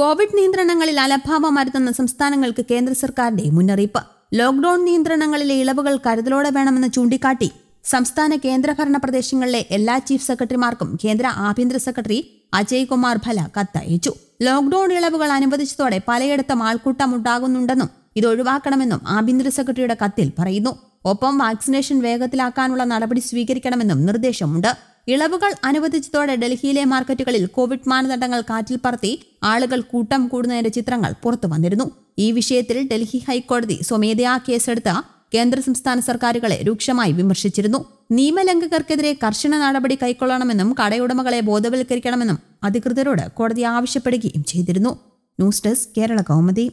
Covid നിയന്ത്രണങ്ങളിൽ അലഭാവം വരുത്തുന്ന സംസ്ഥാനങ്ങൾക്ക് കേന്ദ്ര സർക്കാരിന്റെ മുന്നറിയിപ്പ് ലോക്ഡൌൺ നിയന്ത്രണങ്ങളിലെ ഇളവുകൾ കരുതലോടെ വേണമെന്ന് ചൂണ്ടിക്കാട്ടി സംസ്ഥാന കേന്ദ്രഭരണ പ്രദേശങ്ങളിലെ എല്ലാ ചീഫ് സെക്രട്ടറിമാർക്കും കേന്ദ്ര ആഭ്യന്തര സെക്രട്ടറി അജയ് കുമാർ ഭല കത്തയച്ചു ലോക്ഡൌൺ ഇളവുകൾ അനുവദിച്ചതോടെ പലയിടത്തും ആൾക്കൂട്ടം ഉണ്ടാകുന്നുണ്ടെന്നും ഇത് ഒഴിവാക്കണമെന്നും ആഭ്യന്തര സെക്രട്ടറിയുടെ കത്തിൽ പറയുന്നു ഒപ്പം വാക്സിനേഷൻ വേഗത്തിലാക്കാനുള്ള നടപടി സ്വീകരിക്കണമെന്നും നിർദ്ദേശമുണ്ട് ഇളവുകൾ അനുവദിച്ചതോടെ ഡൽഹിയിലെ മാർക്കറ്റുകളിൽ കോവിഡ് മാനദണ്ഡങ്ങൾ കാറ്റിൽ പറത്തി ആളുകൾ കൂട്ടം കൂടുന്നതിന്റെ ചിത്രങ്ങൾ പുറത്തു വന്നിരുന്നു ഈ വിഷയത്തിൽ ഡൽഹി ഹൈക്കോടതി സ്വമേധയാ കേസെടുത്ത കേന്ദ്ര സംസ്ഥാന സർക്കാരുകളെ രൂക്ഷമായി വിമർശിച്ചിരുന്നു നിയമലംഘകർക്കെതിരെ കർശന നടപടി കൈക്കൊള്ളണമെന്നും കടയുടമകളെ ബോധവൽക്കരിക്കണമെന്നും അധികൃതരോട് കോടതി ആവശ്യപ്പെടുകയും ചെയ്തിരുന്നു ന്യൂസ് ഡെസ്ക് കേരള കൗമുദി